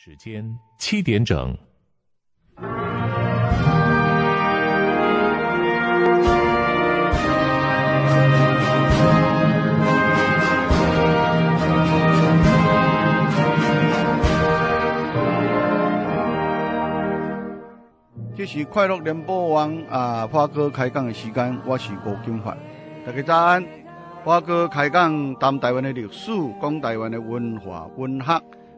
时间七点整。这是快乐联播网啊，发哥开讲的时间。我是吴金发，大家早安。发哥开讲谈台湾的历史，讲台湾的文化、文学。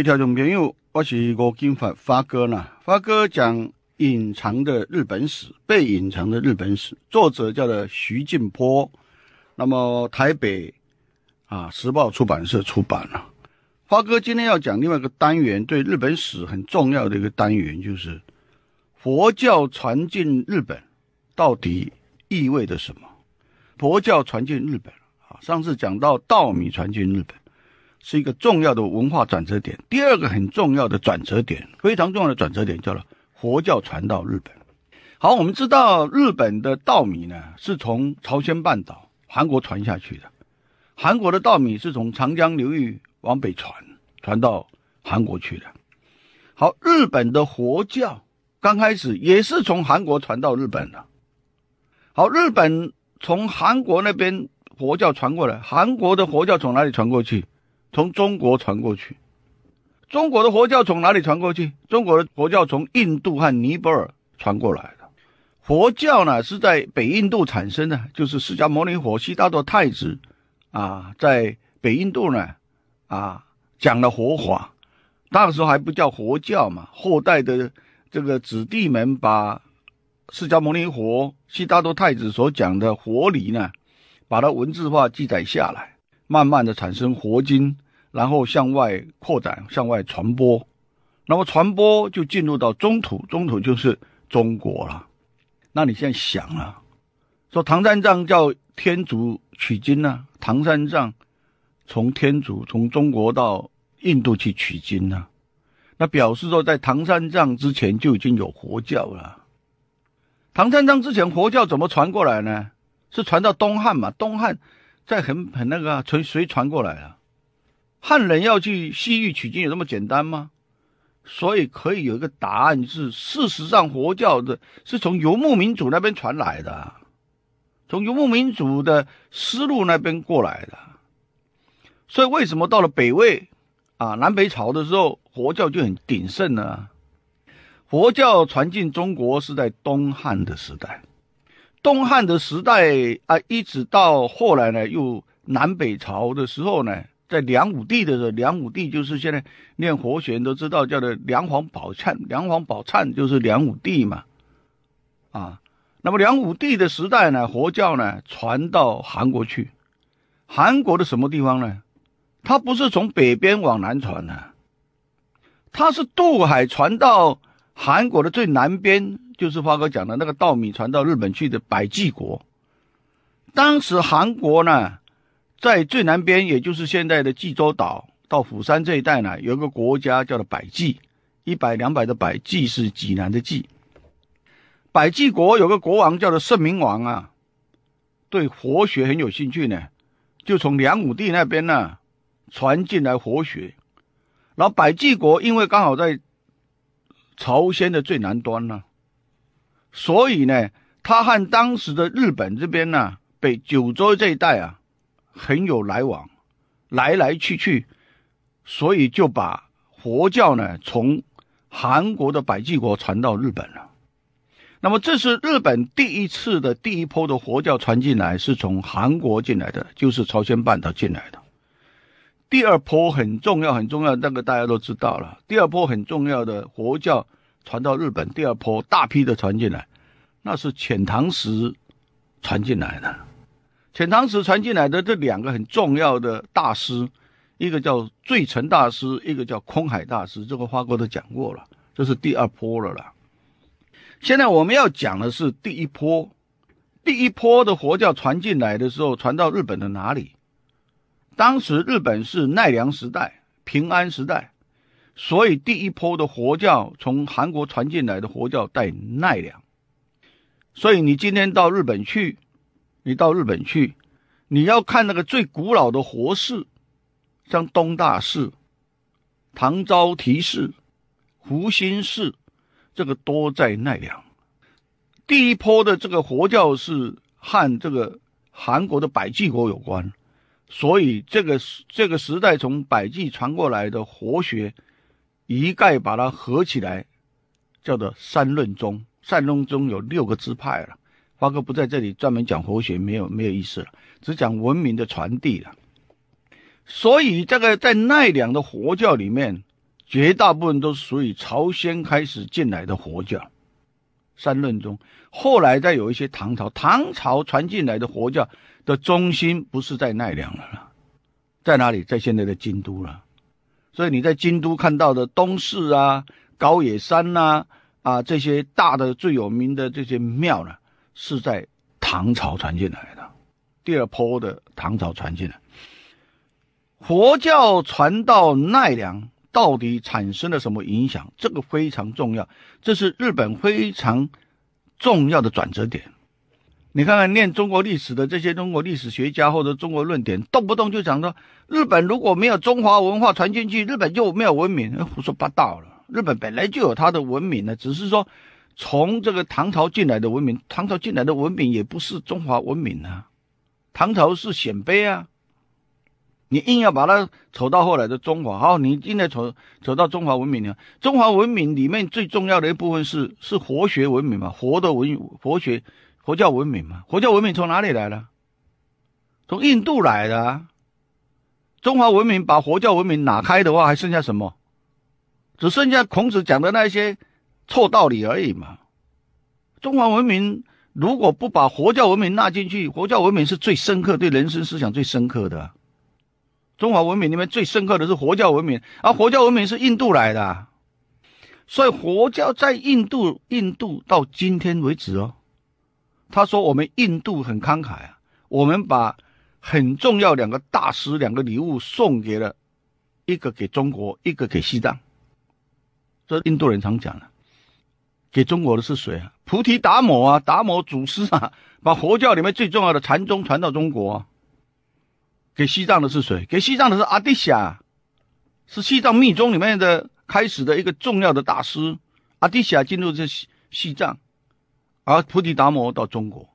一条总编，因为我我是我金发发哥呢。发哥讲隐藏的日本史，被隐藏的日本史，作者叫做徐静波，那么台北啊时报出版社出版了。发哥今天要讲另外一个单元，对日本史很重要的一个单元，就是佛教传进日本，到底意味着什么？佛教传进日本啊，上次讲到稻米传进日本。是一个重要的文化转折点。第二个很重要的转折点，非常重要的转折点，叫做佛教传到日本。好，我们知道日本的稻米呢是从朝鲜半岛、韩国传下去的，韩国的稻米是从长江流域往北传，传到韩国去的。好，日本的佛教刚开始也是从韩国传到日本的。好，日本从韩国那边佛教传过来，韩国的佛教从哪里传过去？从中国传过去，中国的佛教从哪里传过去？中国的佛教从印度和尼泊尔传过来的。佛教呢是在北印度产生的，就是释迦牟尼佛悉达多太子啊，在北印度呢，啊讲了佛法，那个时候还不叫佛教嘛。后代的这个子弟们把释迦牟尼佛悉达多太子所讲的佛理呢，把它文字化记载下来。慢慢的产生佛经，然后向外扩展、向外传播，那么传播就进入到中土，中土就是中国了。那你现在想了，说唐三藏叫天竺取经呢？唐三藏从天竺，从中国到印度去取经呢？那表示说，在唐三藏之前就已经有佛教了。唐三藏之前佛教怎么传过来呢？是传到东汉嘛？东汉。在很很那个从谁传过来啊？汉人要去西域取经有那么简单吗？所以可以有一个答案，是事实上佛教的是从游牧民族那边传来的，从游牧民族的思路那边过来的。所以为什么到了北魏啊、南北朝的时候，佛教就很鼎盛呢？佛教传进中国是在东汉的时代。东汉的时代啊，一直到后来呢，又南北朝的时候呢，在梁武帝的时候，梁武帝就是现在念佛学都知道，叫做梁皇宝忏，梁皇宝忏就是梁武帝嘛，啊，那么梁武帝的时代呢，佛教呢传到韩国去，韩国的什么地方呢？它不是从北边往南传的，它是渡海传到韩国的最南边。就是发哥讲的那个稻米传到日本去的百济国，当时韩国呢，在最南边，也就是现在的济州岛到釜山这一带呢，有一个国家叫做百济，一百两百的百济是济南的济。百济国有个国王叫做圣明王啊，对佛学很有兴趣呢，就从梁武帝那边呢传进来佛学。然后百济国因为刚好在朝鲜的最南端呢。所以呢，他和当时的日本这边呢，北九州这一带啊，很有来往，来来去去，所以就把佛教呢从韩国的百济国传到日本了。那么这是日本第一次的第一波的佛教传进来，是从韩国进来的，就是朝鲜半岛进来的。第二波很重要，很重要，那个大家都知道了。第二波很重要的佛教。传到日本第二波大批的传进来，那是遣唐使传进来的。遣唐使传进来的这两个很重要的大师，一个叫最澄大师，一个叫空海大师。这个花哥都讲过了，这是第二波了啦。现在我们要讲的是第一波，第一波的佛教传进来的时候，传到日本的哪里？当时日本是奈良时代、平安时代。所以第一波的佛教从韩国传进来的佛教带奈良，所以你今天到日本去，你到日本去，你要看那个最古老的佛寺，像东大寺、唐招提寺、湖心寺，这个多在奈良。第一波的这个佛教是和这个韩国的百济国有关，所以这个这个时代从百济传过来的佛学。一概把它合起来，叫做三论宗。三论宗有六个支派了。花哥不在这里专门讲佛学，没有没有意思了，只讲文明的传递了。所以这个在奈良的佛教里面，绝大部分都是属于朝鲜开始进来的佛教。三论宗后来再有一些唐朝唐朝传进来的佛教的中心不是在奈良了，在哪里？在现在的京都了。所以你在京都看到的东市啊、高野山呐、啊这些大的最有名的这些庙呢，是在唐朝传进来的，第二波的唐朝传进来。佛教传到奈良，到底产生了什么影响？这个非常重要，这是日本非常重要的转折点。你看看，念中国历史的这些中国历史学家或者中国论点，动不动就讲说日本如果没有中华文化传进去，日本就没有文明，胡说八道了。日本本来就有它的文明呢，只是说从这个唐朝进来的文明，唐朝进来的文明也不是中华文明啊。唐朝是鲜卑啊，你硬要把它扯到后来的中华，好，你硬在扯扯到中华文明了。中华文明里面最重要的一部分是是佛学文明嘛，佛的文佛学。佛教文明嘛，佛教文明从哪里来的？从印度来的。中华文明把佛教文明拿开的话，还剩下什么？只剩下孔子讲的那些臭道理而已嘛。中华文明如果不把佛教文明纳进去，佛教文明是最深刻对人生思想最深刻的。中华文明里面最深刻的是佛教文明啊，佛教文明是印度来的，所以佛教在印度，印度到今天为止哦。他说：“我们印度很慷慨啊，我们把很重要两个大师、两个礼物送给了一个给中国，一个给西藏。这印度人常讲的，给中国的是谁啊？菩提达摩啊，达摩祖师啊，把佛教里面最重要的禅宗传到中国。给西藏的是谁？给西藏的是阿底峡，是西藏密宗里面的开始的一个重要的大师。阿底峡进入这西藏。”而菩提达摩到中国，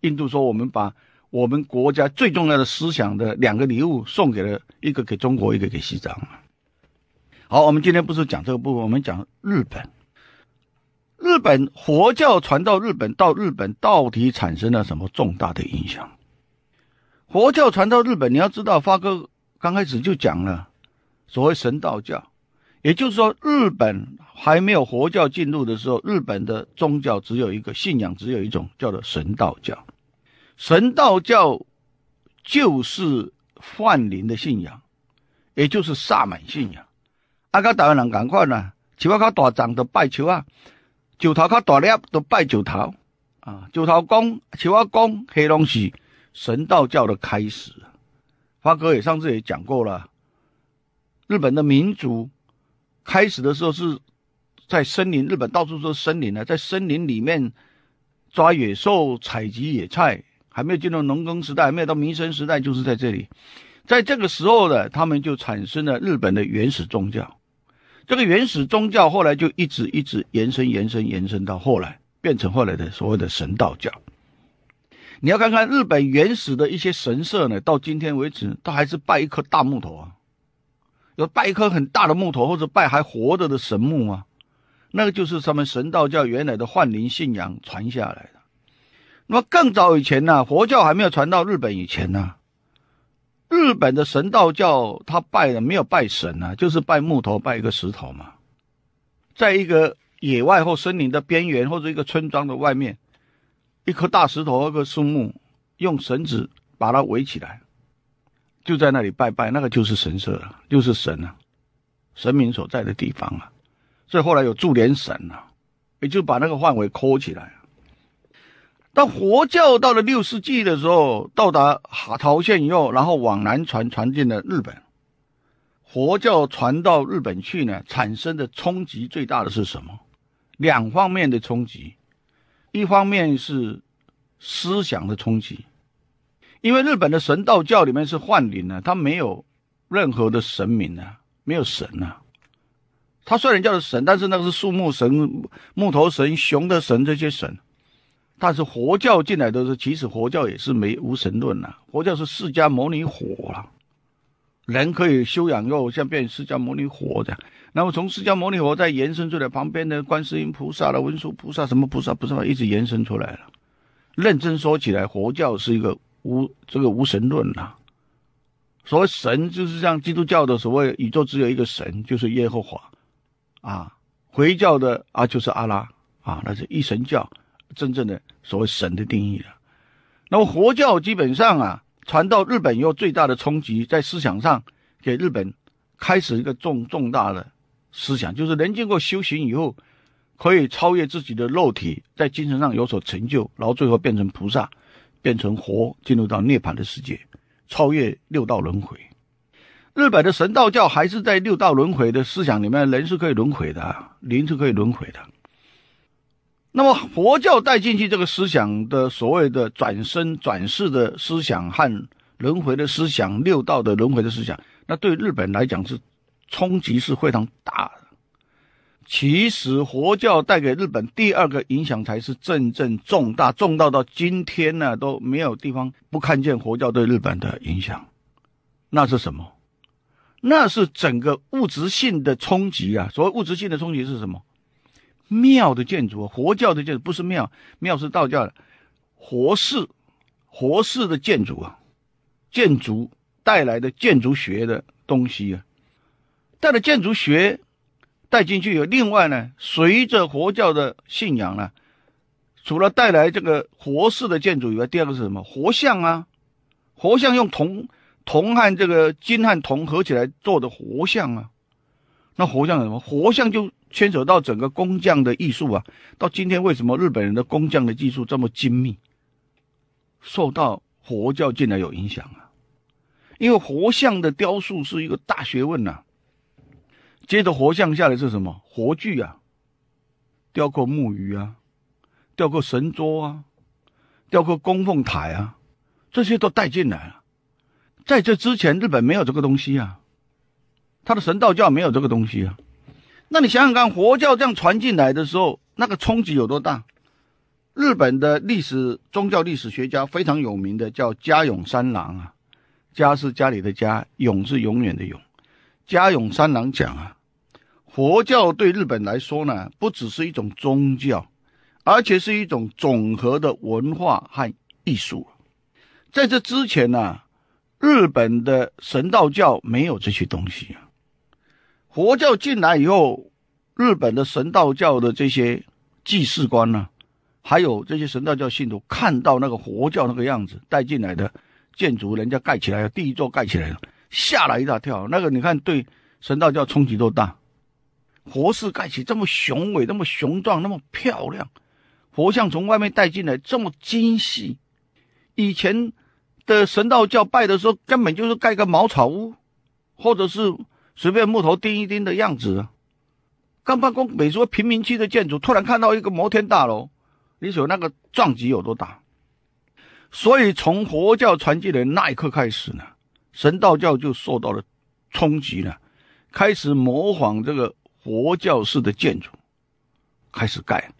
印度说我们把我们国家最重要的思想的两个礼物送给了一个给中国，一个给西藏好，我们今天不是讲这个部分，我们讲日本。日本佛教传到日本，到日本到底产生了什么重大的影响？佛教传到日本，你要知道，发哥刚开始就讲了，所谓神道教。也就是说，日本还没有佛教进入的时候，日本的宗教只有一个信仰，只有一种叫做神道教。神道教就是范林的信仰，也就是萨满信仰。阿卡大人赶快呢，球阿卡大长的拜求啊，九头卡大神都拜九头啊，九头宫、九阿宫、黑龙西，神道教的开始。发哥也上次也讲过了，日本的民族。开始的时候是，在森林，日本到处都是森林呢，在森林里面抓野兽、采集野菜，还没有进入农耕时代，没有到民生时代，就是在这里，在这个时候呢，他们就产生了日本的原始宗教。这个原始宗教后来就一直一直延伸、延伸、延伸到后来，变成后来的所谓的神道教。你要看看日本原始的一些神社呢，到今天为止，都还是拜一棵大木头啊。有拜一棵很大的木头，或者拜还活着的神木吗？那个就是他们神道教原来的幻灵信仰传下来的。那么更早以前呢，佛教还没有传到日本以前呢，日本的神道教他拜的没有拜神呢，就是拜木头，拜一个石头嘛，在一个野外或森林的边缘，或者一个村庄的外面，一棵大石头、一个树木，用绳子把它围起来。就在那里拜拜，那个就是神社了，就是神啊，神明所在的地方啊。所以后来有驻连神啊，也就把那个范围扩起来。当佛教到了六世纪的时候，到达朝鲜以后，然后往南传传进了日本。佛教传到日本去呢，产生的冲击最大的是什么？两方面的冲击，一方面是思想的冲击。因为日本的神道教里面是幻灵啊，它没有任何的神明啊，没有神啊。它虽然叫的神，但是那个是树木神、木头神、熊的神这些神。但是佛教进来的时候，其实佛教也是没无神论呐。佛教是释迦牟尼佛了，人可以修养肉，像变释迦牟尼佛这样。那么从释迦牟尼佛再延伸出来，旁边的观世音菩萨了、文殊菩萨什么菩萨不是一直延伸出来了。认真说起来，佛教是一个。无这个无神论啊。所谓神就是像基督教的所谓宇宙只有一个神，就是耶和华，啊，回教的啊就是阿拉，啊，那是一神教真正的所谓神的定义了。那么佛教基本上啊，传到日本以后最大的冲击在思想上，给日本开始一个重重大的思想，就是人经过修行以后，可以超越自己的肉体，在精神上有所成就，然后最后变成菩萨。变成佛，进入到涅槃的世界，超越六道轮回。日本的神道教还是在六道轮回的思想里面，人是可以轮回的，灵是可以轮回的。那么佛教带进去这个思想的所谓的转生转世的思想和轮回的思想、六道的轮回的思想，那对日本来讲是冲击是非常大。的。其实佛教带给日本第二个影响才是真正重大，重到到今天呢都没有地方不看见佛教对日本的影响。那是什么？那是整个物质性的冲击啊！所谓物质性的冲击是什么？庙的建筑，佛教的建筑不是庙，庙是道教的。佛寺，佛寺的建筑啊，建筑带来的建筑学的东西啊，带了建筑学。带进去有另外呢，随着佛教的信仰呢，除了带来这个佛寺的建筑以外，第二个是什么？佛像啊，佛像用铜铜和这个金和铜合起来做的佛像啊，那佛像什么？佛像就牵扯到整个工匠的艺术啊。到今天为什么日本人的工匠的技术这么精密？受到佛教进来有影响啊，因为佛像的雕塑是一个大学问呐。接着，佛像下来是什么？活具啊，雕刻木鱼啊，雕刻神桌啊，雕刻供奉台啊，这些都带进来了。在这之前，日本没有这个东西啊，他的神道教没有这个东西啊。那你想想看，佛教这样传进来的时候，那个冲击有多大？日本的历史宗教历史学家非常有名的叫家永三郎啊，家是家里的家，永是永远的永。家永三郎讲啊。佛教对日本来说呢，不只是一种宗教，而且是一种总和的文化和艺术。在这之前呢，日本的神道教没有这些东西。佛教进来以后，日本的神道教的这些祭祀官呢，还有这些神道教信徒，看到那个佛教那个样子带进来的建筑，人家盖起来了，第一座盖起来了，吓了一大跳。那个你看，对神道教冲击多大！佛寺盖起这么雄伟、那么雄壮、那么漂亮，佛像从外面带进来这么精细。以前的神道教拜的时候，根本就是盖个茅草屋，或者是随便木头钉一钉的样子。刚办公，每说贫民区的建筑，突然看到一个摩天大楼，你说那个撞击有多大？所以，从佛教传进来那一刻开始呢，神道教就受到了冲击了，开始模仿这个。佛教式的建筑开始盖，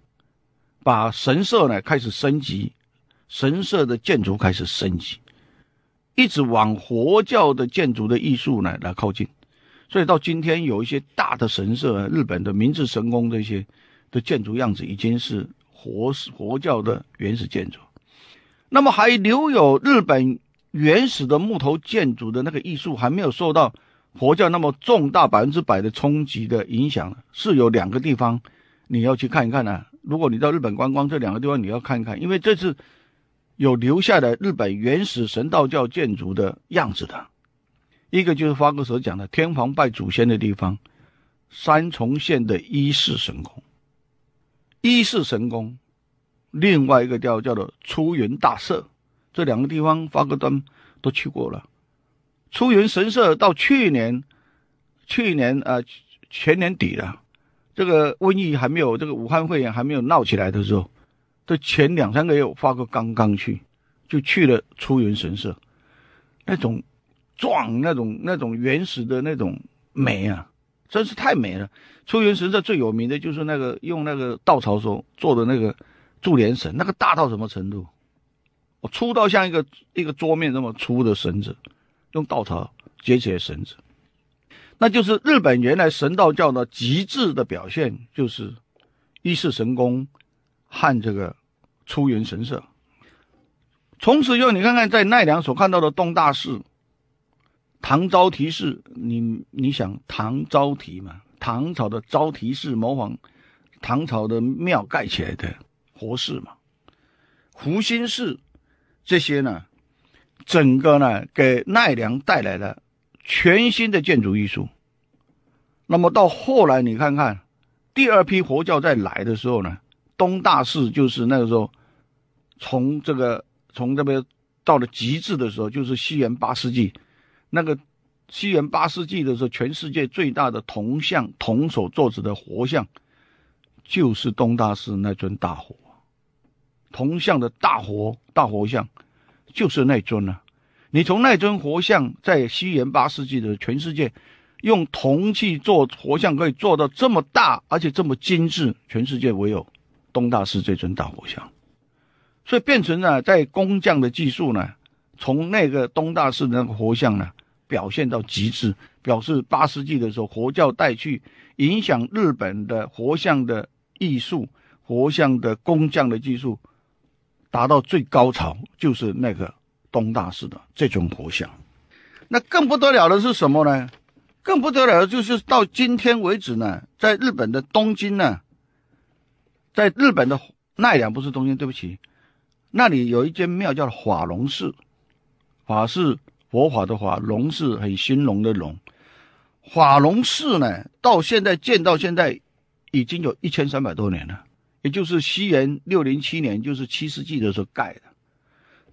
把神社呢开始升级，神社的建筑开始升级，一直往佛教的建筑的艺术呢来靠近，所以到今天有一些大的神社，日本的明治神宫这些的建筑样子已经是佛佛教的原始建筑，那么还留有日本原始的木头建筑的那个艺术，还没有受到。佛教那么重大百分之百的冲击的影响，是有两个地方，你要去看一看呢。如果你到日本观光，这两个地方你要看一看，因为这是有留下的日本原始神道教建筑的样子的。一个就是发哥所讲的天皇拜祖先的地方，三重县的一世神宫。一式神宫，另外一个叫叫做初云大社，这两个地方发哥都都去过了。出云神社到去年，去年啊前年底了，这个瘟疫还没有，这个武汉肺炎还没有闹起来的时候，的前两三个月，我发过刚刚去，就去了出云神社，那种壮那种那种原始的那种美啊，真是太美了。出云神社最有名的就是那个用那个稻草绳做的那个柱连绳，那个大到什么程度？我粗到像一个一个桌面那么粗的绳子。用稻草结起来绳子，那就是日本原来神道教的极致的表现，就是一式神功和这个出云神社。从此以后，你看看在奈良所看到的东大寺、唐招提寺，你你想唐招提嘛？唐朝的招提寺模仿唐朝的庙盖起来的佛寺嘛？湖心寺这些呢？整个呢，给奈良带来了全新的建筑艺术。那么到后来，你看看，第二批佛教在来的时候呢，东大寺就是那个时候从这个从这边到了极致的时候，就是西元八世纪，那个西元八世纪的时候，全世界最大的铜像、铜手作子的佛像，就是东大寺那尊大佛，铜像的大佛大佛像。就是那尊呢，你从那尊佛像在西元八世纪的全世界，用铜器做佛像可以做到这么大，而且这么精致，全世界唯有东大寺这尊大佛像，所以变成了在工匠的技术呢，从那个东大寺那个佛像呢表现到极致，表示八世纪的时候佛教带去影响日本的佛像的艺术，佛像的工匠的技术。达到最高潮就是那个东大寺的这种佛像，那更不得了的是什么呢？更不得了的就是到今天为止呢，在日本的东京呢，在日本的奈良不是东京，对不起，那里有一间庙叫法隆寺，法是佛法的法，隆是很兴隆的隆，法隆寺呢到现在建到现在，已经有一千三百多年了。也就是西元六零七年，就是七世纪的时候盖的。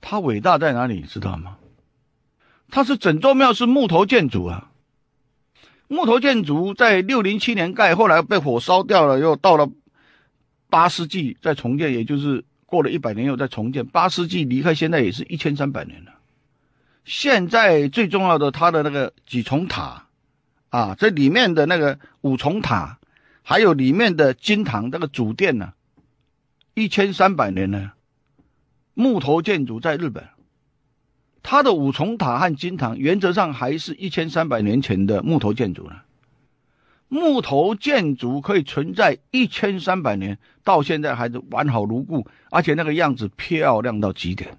它伟大在哪里？知道吗？它是整座庙是木头建筑啊。木头建筑在六零七年盖，后来被火烧掉了，又到了八世纪再重建，也就是过了一百年又再重建。八世纪离开现在也是一千三百年了。现在最重要的它的那个几重塔啊，这里面的那个五重塔，还有里面的金堂那个主殿呢。一千三百年呢，木头建筑在日本，它的五重塔和金堂原则上还是一千三百年前的木头建筑呢。木头建筑可以存在一千三百年，到现在还是完好如故，而且那个样子漂亮到极点。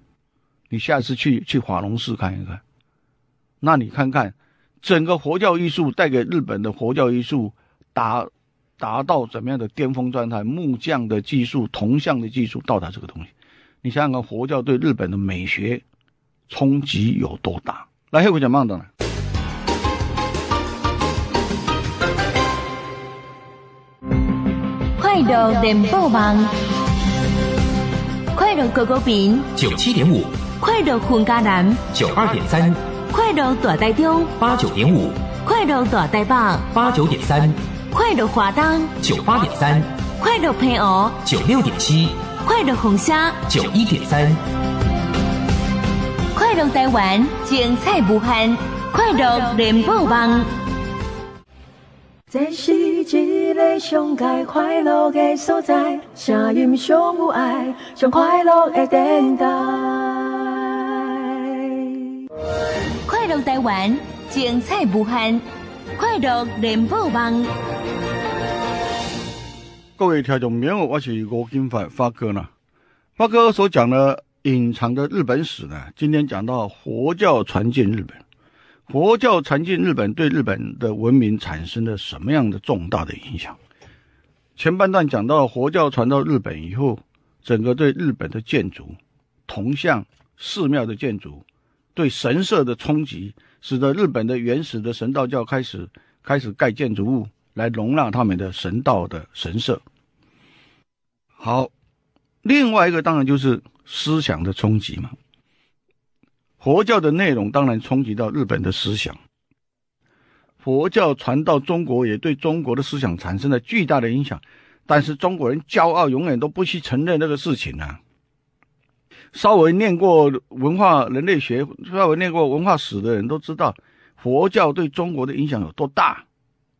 你下次去去华龙寺看一看，那你看看整个佛教艺术带给日本的佛教艺术打达到怎么样的巅峰状态？木匠的技术、铜像的技术，到达这个东西，你想想看，佛教对日本的美学冲击有多大？来，黑我讲慢呢？快乐电波网，快乐狗狗饼九七点五，快乐混加男九二点三，快乐大代表八九点五，快乐大代棒八九点三。快乐华东九八点三，快乐配偶九六点七，快乐红虾九一点三，快乐台湾精彩不限，快乐连宝网。这是一个上届快乐的所在，声音上有爱，上快乐的电台。快乐台湾精彩不限，快乐连宝网。各位听众，棉袄，我是国军发发哥呢。发哥所讲的隐藏的日本史呢，今天讲到佛教传进日本，佛教传进日本对日本的文明产生了什么样的重大的影响？前半段讲到佛教传到日本以后，整个对日本的建筑、铜像、寺庙的建筑，对神社的冲击，使得日本的原始的神道教开始开始盖建筑物。来容纳他们的神道的神社。好，另外一个当然就是思想的冲击嘛。佛教的内容当然冲击到日本的思想。佛教传到中国也对中国的思想产生了巨大的影响，但是中国人骄傲永远都不惜承认这个事情呢。稍微念过文化人类学、稍微念过文化史的人都知道，佛教对中国的影响有多大。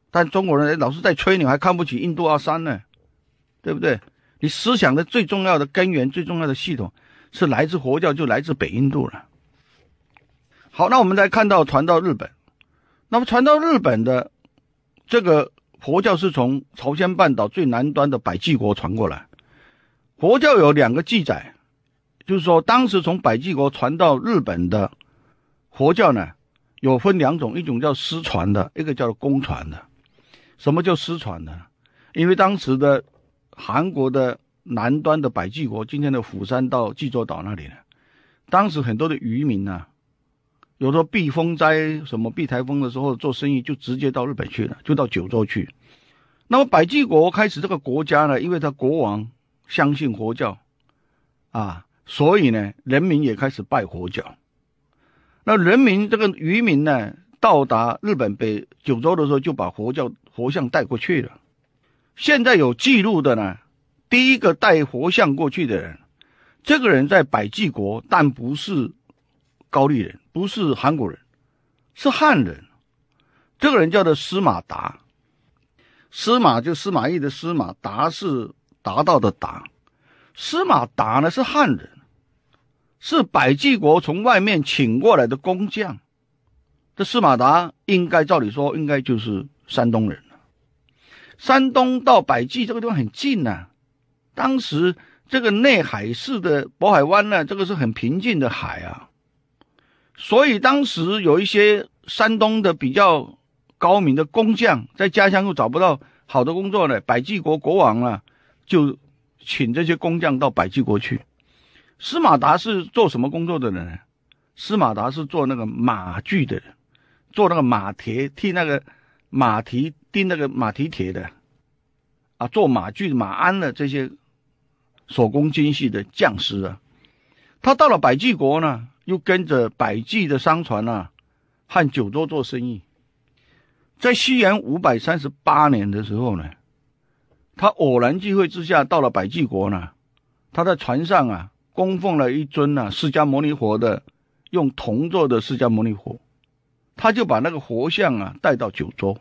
但中国人老是在吹，你还看不起印度阿三呢，对不对？你思想的最重要的根源、最重要的系统，是来自佛教，就来自北印度了。好，那我们再看到传到日本，那么传到日本的这个佛教是从朝鲜半岛最南端的百济国传过来。佛教有两个记载，就是说当时从百济国传到日本的佛教呢，有分两种，一种叫私传的，一个叫公传的。什么叫失传呢？因为当时的韩国的南端的百济国，今天的釜山到济州岛那里呢，当时很多的渔民呢，有时候避风灾、什么避台风的时候做生意，就直接到日本去了，就到九州去。那么百济国开始这个国家呢，因为他国王相信佛教，啊，所以呢，人民也开始拜佛教。那人民这个渔民呢，到达日本北九州的时候，就把佛教。佛像带过去了，现在有记录的呢。第一个带佛像过去的人，这个人在百济国，但不是高丽人，不是韩国人，是汉人。这个人叫做司马达，司马就司马懿的司马，达是达到的达，司马达呢是汉人，是百济国从外面请过来的工匠。这司马达应该照理说应该就是山东人。山东到百济这个地方很近呐，当时这个内海市的渤海湾呢，这个是很平静的海啊，所以当时有一些山东的比较高明的工匠，在家乡又找不到好的工作呢，百济国国王呢就请这些工匠到百济国去。司马达是做什么工作的人呢？司马达是做那个马具的，做那个马蹄替那个马蹄。订那个马蹄铁的，啊，做马具、马鞍的这些手工精细的匠师啊，他到了百济国呢，又跟着百济的商船啊，和九州做生意。在西元五百三十八年的时候呢，他偶然机会之下到了百济国呢，他在船上啊，供奉了一尊呢释迦牟尼佛的用铜做的释迦牟尼佛，他就把那个佛像啊带到九州。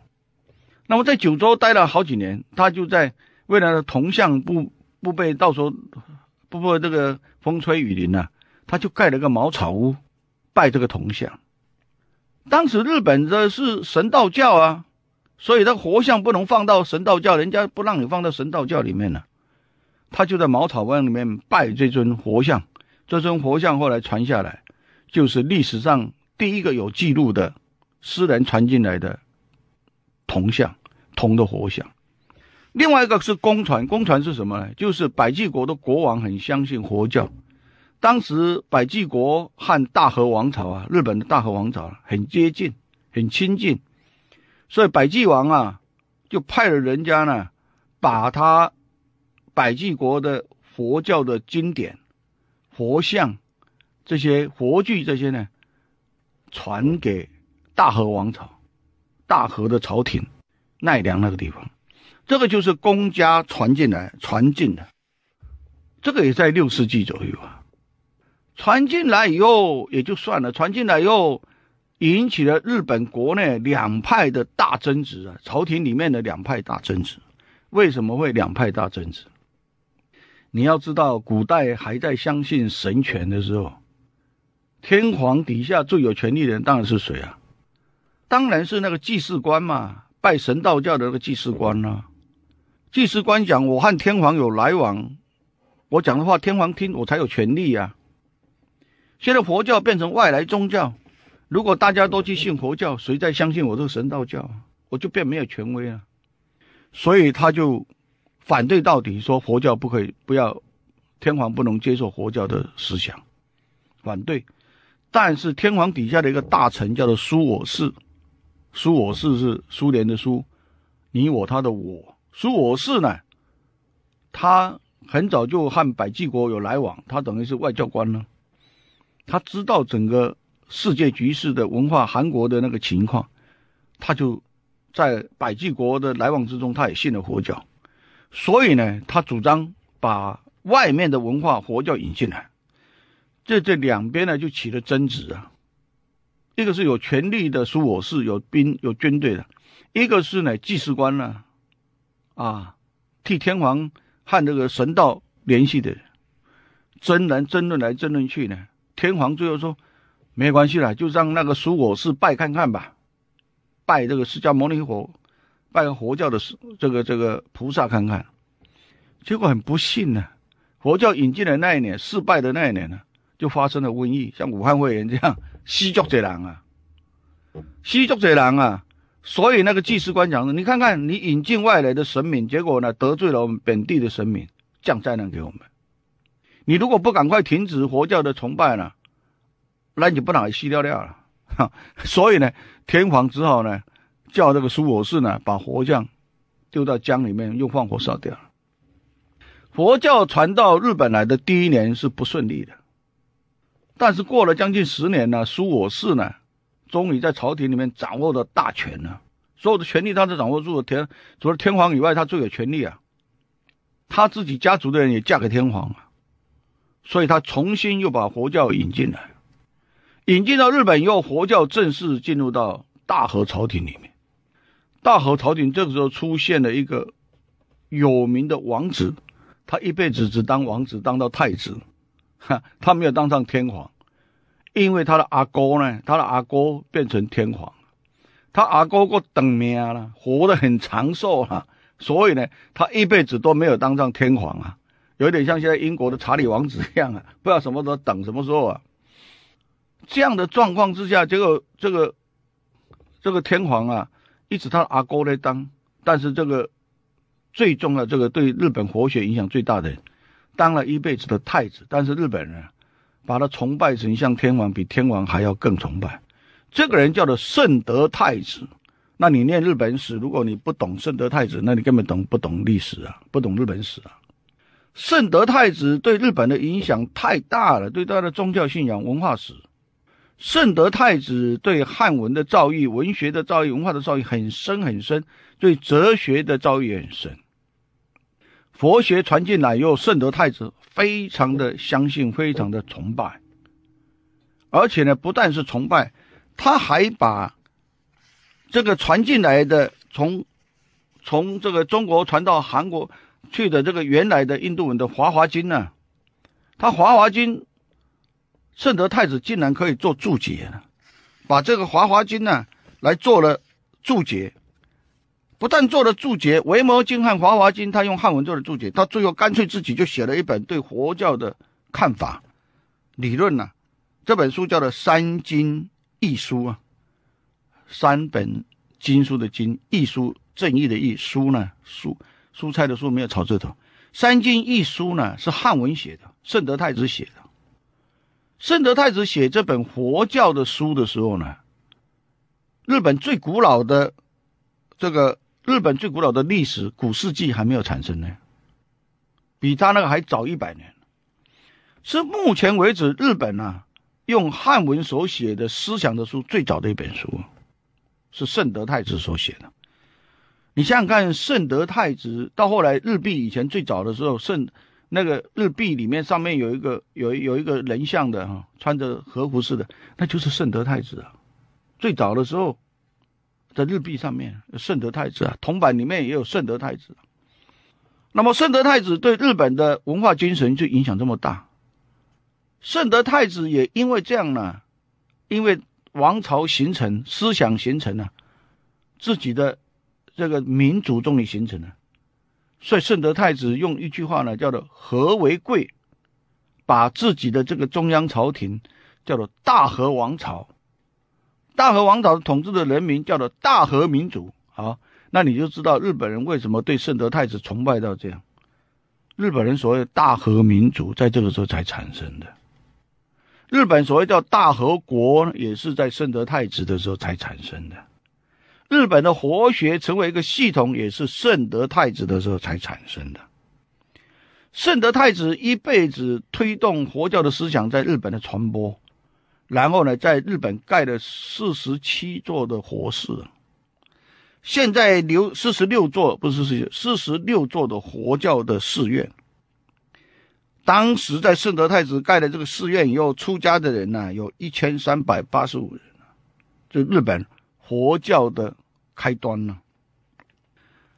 那么在九州待了好几年，他就在为了铜像不不被到时候不不这个风吹雨淋呢，他就盖了个茅草屋，拜这个铜像。当时日本的是神道教啊，所以这佛像不能放到神道教，人家不让你放到神道教里面呢。他就在茅草屋里面拜这尊佛像，这尊佛像后来传下来，就是历史上第一个有记录的私人传进来的铜像。同的佛像，另外一个是公传。公传是什么呢？就是百济国的国王很相信佛教。当时百济国和大和王朝啊，日本的大和王朝很接近，很亲近，所以百济王啊，就派了人家呢，把他百济国的佛教的经典、佛像这些佛具这些呢，传给大和王朝、大和的朝廷。奈良那个地方，这个就是公家传进来传进的，这个也在六世纪左右啊。传进来以后也就算了，传进来以后引起了日本国内两派的大争执啊。朝廷里面的两派大争执，为什么会两派大争执？你要知道，古代还在相信神权的时候，天皇底下最有权力的人当然是谁啊？当然是那个祭祀官嘛。拜神道教的那个祭司官呢？祭司官讲，我和天皇有来往，我讲的话天皇听，我才有权利呀。现在佛教变成外来宗教，如果大家都去信佛教，谁再相信我这个神道教，我就变没有权威了。所以他就反对到底，说佛教不可以，不要天皇不能接受佛教的思想，反对。但是天皇底下的一个大臣叫做苏我氏。苏我是是苏联的苏，你我他的我苏我是呢，他很早就和百济国有来往，他等于是外交官呢，他知道整个世界局势的文化韩国的那个情况，他就在百济国的来往之中，他也信了佛教，所以呢，他主张把外面的文化佛教引进来，这这两边呢就起了争执啊。一个是有权力的属我是有兵有军队的，一个是呢祭祀官呢，啊，替天皇和这个神道联系的，争来争论来争论去呢，天皇最后说，没关系了，就让那个属我是拜看看吧，拜这个释迦牟尼佛，拜个佛教的这个这个菩萨看看，结果很不幸呢，佛教引进的那一年失败的那一年呢。就发生了瘟疫，像武汉肺炎这样，吸足者狼啊，吸足者狼啊。所以那个祭司官讲的，你看看，你引进外来的神明，结果呢得罪了我们本地的神明，降灾难给我们。你如果不赶快停止佛教的崇拜呢，那你不拿吸掉掉尿了。所以呢，天皇只好呢叫这个苏我氏呢把佛像丢到江里面，用放火烧掉了。佛教传到日本来的第一年是不顺利的。但是过了将近十年呢，苏我氏呢，终于在朝廷里面掌握了大权呢。所有的权力他都掌握住了，天除了天皇以外，他最有权力啊。他自己家族的人也嫁给天皇，所以他重新又把佛教引进来，引进到日本，以后，佛教正式进入到大和朝廷里面。大和朝廷这个时候出现了一个有名的王子，他一辈子只当王子，当到太子。哈，他没有当上天皇，因为他的阿哥呢，他的阿哥变成天皇，他阿哥过等命了，活得很长寿啊，所以呢，他一辈子都没有当上天皇啊，有点像现在英国的查理王子一样啊，不知道什么时候等什么时候啊。这样的状况之下，结果这个这个天皇啊，一直他阿哥来当，但是这个最重要这个对日本活血影响最大的。当了一辈子的太子，但是日本人把他崇拜成像天王，比天王还要更崇拜。这个人叫做圣德太子。那你念日本史，如果你不懂圣德太子，那你根本懂不懂历史啊？不懂日本史啊？圣德太子对日本的影响太大了，对他的宗教信仰、文化史，圣德太子对汉文的造诣、文学的造诣、文化的造诣很深很深，对哲学的造诣很深。佛学传进来以后，圣德太子非常的相信，非常的崇拜，而且呢，不但是崇拜，他还把这个传进来的，从从这个中国传到韩国去的这个原来的印度文的《华华经》呢，他《华华经》，圣德太子竟然可以做注解了，把这个《华华经》呢来做了注解。不但做了注解，《维摩经》和《华华经》，他用汉文做的注解。他最后干脆自己就写了一本对佛教的看法、理论呢。这本书叫做《三经一书》啊，三本经书的经，一书正义的一书呢，书蔬菜的书没有草字头。《三经一书》呢是汉文写的，圣德太子写的。圣德太子写这本佛教的书的时候呢，日本最古老的这个。日本最古老的历史，古世纪还没有产生呢，比他那个还早一百年，是目前为止日本呢用汉文所写的思想的书最早的一本书，是圣德太子所写的。你想想看，圣德太子到后来日币以前最早的时候，圣那个日币里面上面有一个有有一个人像的哈，穿着和服似的，那就是圣德太子啊，最早的时候。的日币上面，圣德太子啊，铜板里面也有圣德太子。那么圣德太子对日本的文化精神就影响这么大。圣德太子也因为这样呢，因为王朝形成、思想形成呢，自己的这个民族动力形成了，所以圣德太子用一句话呢，叫做“和为贵”，把自己的这个中央朝廷叫做大和王朝。大和王朝统治的人民叫做大和民族。好，那你就知道日本人为什么对圣德太子崇拜到这样。日本人所谓大和民族，在这个时候才产生的。日本所谓叫大和国，也是在圣德太子的时候才产生的。日本的活学成为一个系统，也是圣德太子的时候才产生的。圣德太子一辈子推动佛教的思想在日本的传播。然后呢，在日本盖了四十七座的佛寺，现在留四十六座，不是四四十六座的佛教的寺院。当时在圣德太子盖的这个寺院以后，出家的人呢，有一千三百八十五人，这日本佛教的开端呢。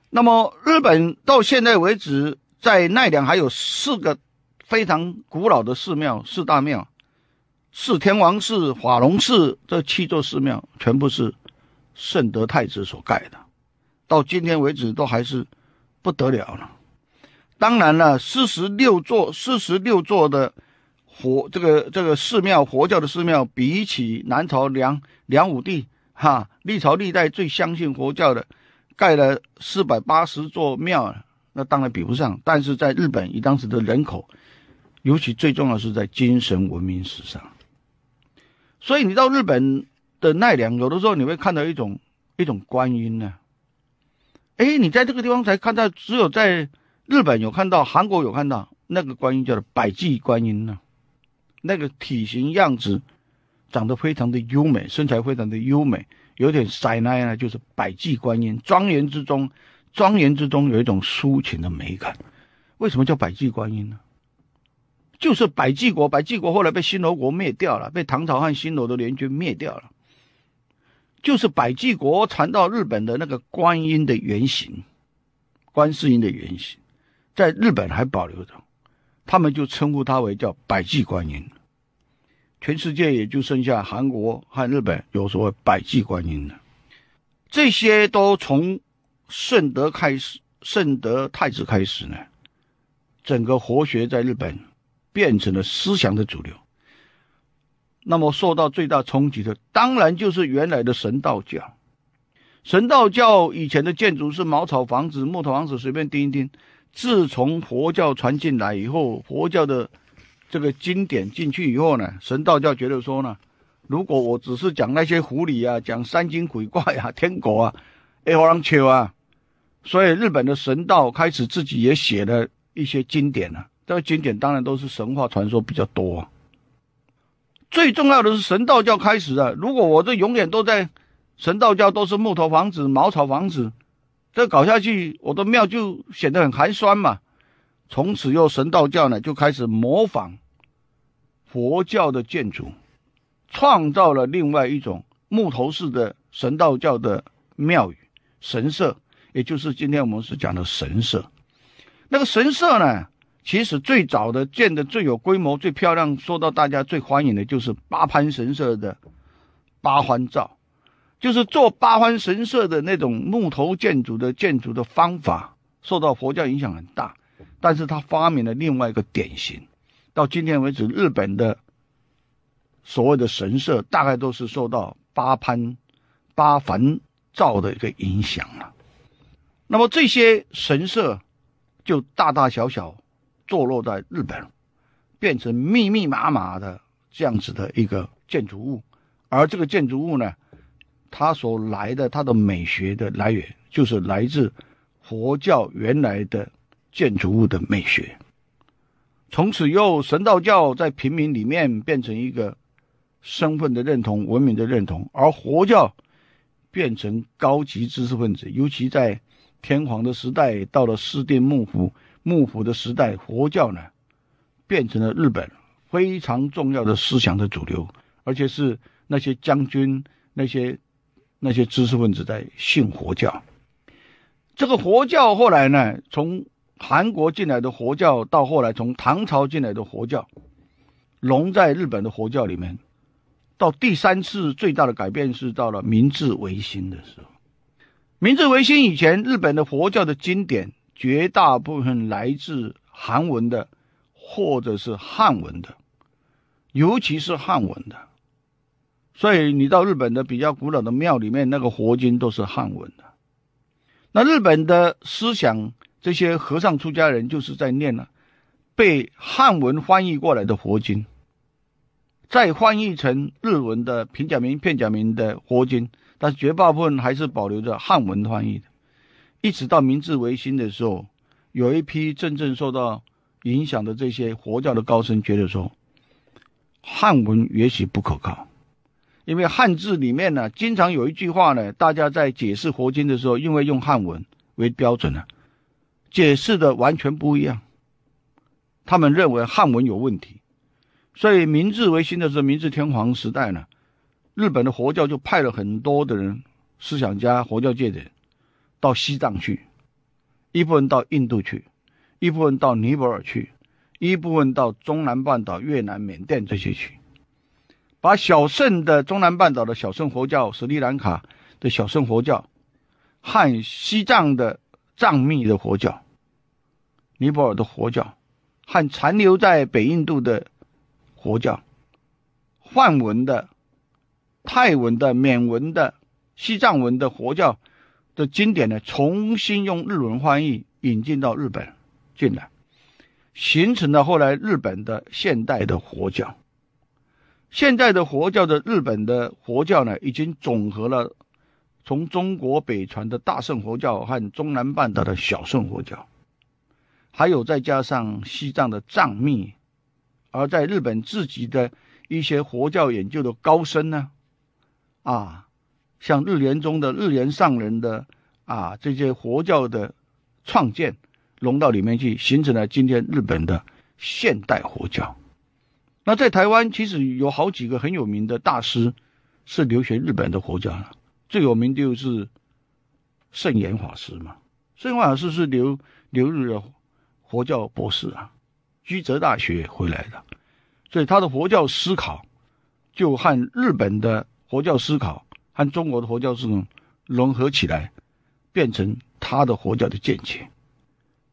那么，日本到现在为止，在奈良还有四个非常古老的寺庙，四大庙。四天王寺、法隆寺这七座寺庙全部是圣德太子所盖的，到今天为止都还是不得了了。当然了，四十六座四十六座的佛这个这个寺庙，佛教的寺庙比起南朝梁梁武帝哈历朝历代最相信佛教的，盖了四百八十座庙，那当然比不上。但是在日本以当时的人口，尤其最重要是在精神文明史上。所以你到日本的奈良，有的时候你会看到一种一种观音呢。哎，你在这个地方才看到，只有在日本有看到，韩国有看到那个观音叫做百济观音呢。那个体型样子长得非常的优美，身材非常的优美，有点塞奈呢，就是百济观音。庄严之中，庄严之中有一种抒情的美感。为什么叫百济观音呢？就是百济国，百济国后来被新罗国灭掉了，被唐朝和新罗的联军灭掉了。就是百济国传到日本的那个观音的原型，观世音的原型，在日本还保留着，他们就称呼它为叫百济观音。全世界也就剩下韩国和日本有所谓百济观音了。这些都从圣德开始，圣德太子开始呢，整个佛学在日本。变成了思想的主流。那么受到最大冲击的，当然就是原来的神道教。神道教以前的建筑是茅草房子、木头房子，随便钉一钉。自从佛教传进来以后，佛教的这个经典进去以后呢，神道教觉得说呢，如果我只是讲那些狐狸啊、讲三精鬼怪啊、天狗啊、二郎车啊，所以日本的神道开始自己也写了一些经典了。这个经典当然都是神话传说比较多。最重要的是神道教开始了，如果我这永远都在神道教都是木头房子、茅草房子，这搞下去我的庙就显得很寒酸嘛。从此，又神道教呢就开始模仿佛教的建筑，创造了另外一种木头式的神道教的庙宇神社，也就是今天我们是讲的神社。那个神社呢？其实最早的建的最有规模、最漂亮、受到大家最欢迎的，就是八幡神社的八幡造，就是做八幡神社的那种木头建筑的建筑的方法，受到佛教影响很大。但是他发明了另外一个典型，到今天为止，日本的所谓的神社，大概都是受到八幡八幡造的一个影响了。那么这些神社就大大小小。坐落在日本，变成密密麻麻的这样子的一个建筑物，而这个建筑物呢，它所来的它的美学的来源就是来自佛教原来的建筑物的美学。从此，又神道教在平民里面变成一个身份的认同、文明的认同，而佛教变成高级知识分子，尤其在天皇的时代，到了四殿幕府。幕府的时代，佛教呢，变成了日本非常重要的思想的主流，而且是那些将军、那些那些知识分子在信佛教。这个佛教后来呢，从韩国进来的佛教，到后来从唐朝进来的佛教，融在日本的佛教里面。到第三次最大的改变是到了明治维新的时候。明治维新以前，日本的佛教的经典。绝大部分来自韩文的，或者是汉文的，尤其是汉文的。所以你到日本的比较古老的庙里面，那个佛经都是汉文的。那日本的思想，这些和尚出家人就是在念呢，被汉文翻译过来的佛经，再翻译成日文的平假名、片假名的佛经，但绝大部分还是保留着汉文翻译的。一直到明治维新的时候，有一批真正受到影响的这些佛教的高僧，觉得说，汉文也许不可靠，因为汉字里面呢，经常有一句话呢，大家在解释佛经的时候，因为用汉文为标准呢，解释的完全不一样。他们认为汉文有问题，所以明治维新的时候，明治天皇时代呢，日本的佛教就派了很多的人，思想家、佛教界的人。到西藏去，一部分到印度去，一部分到尼泊尔去，一部分到中南半岛、越南、缅甸这些去，把小圣的中南半岛的小圣佛教、斯里兰卡的小圣佛教，和西藏的藏密的佛教、尼泊尔的佛教，和残留在北印度的佛教、梵文的、泰文的、缅文的、西藏文的佛教。这经典呢，重新用日文翻译引进到日本，进来，形成了后来日本的现代的佛教。现在的佛教的日本的佛教呢，已经总合了从中国北传的大圣佛教和中南半岛的小圣佛教，还有再加上西藏的藏密，而在日本自己的一些佛教研究的高僧呢，啊。像日莲宗的日莲上人的啊，这些佛教的创建融到里面去，形成了今天日本的现代佛教。那在台湾，其实有好几个很有名的大师是留学日本的佛教，最有名的就是圣严法师嘛。圣严法师是留留日的佛教博士啊，居泽大学回来的，所以他的佛教思考就和日本的佛教思考。和中国的佛教是融融合起来，变成他的佛教的见解。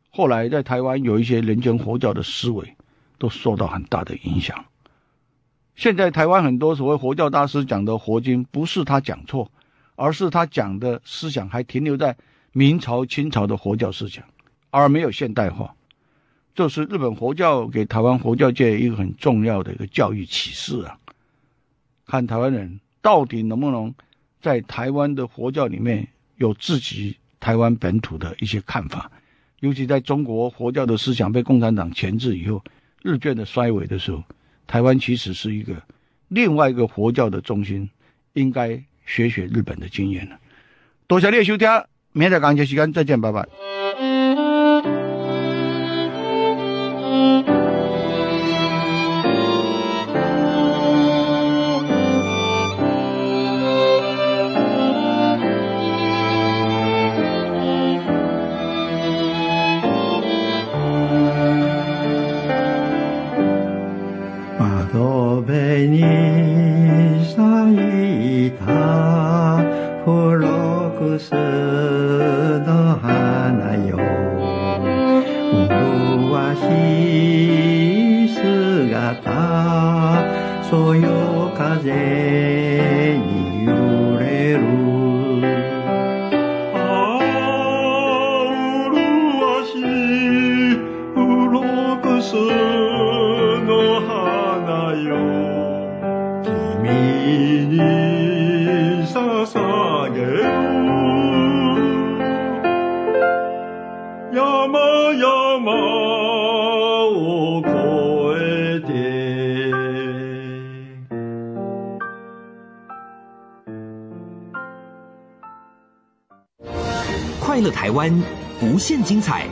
后来在台湾有一些人权佛教的思维，都受到很大的影响。现在台湾很多所谓佛教大师讲的佛经，不是他讲错，而是他讲的思想还停留在明朝、清朝的佛教思想，而没有现代化。这是日本佛教给台湾佛教界一个很重要的一个教育启示啊！看台湾人到底能不能。在台湾的佛教里面，有自己台湾本土的一些看法，尤其在中国佛教的思想被共产党钳制以后，日渐的衰微的时候，台湾其实是一个另外一个佛教的中心，应该学学日本的经验了。多谢你收听，明天再讲经时间再见，拜拜。现精彩。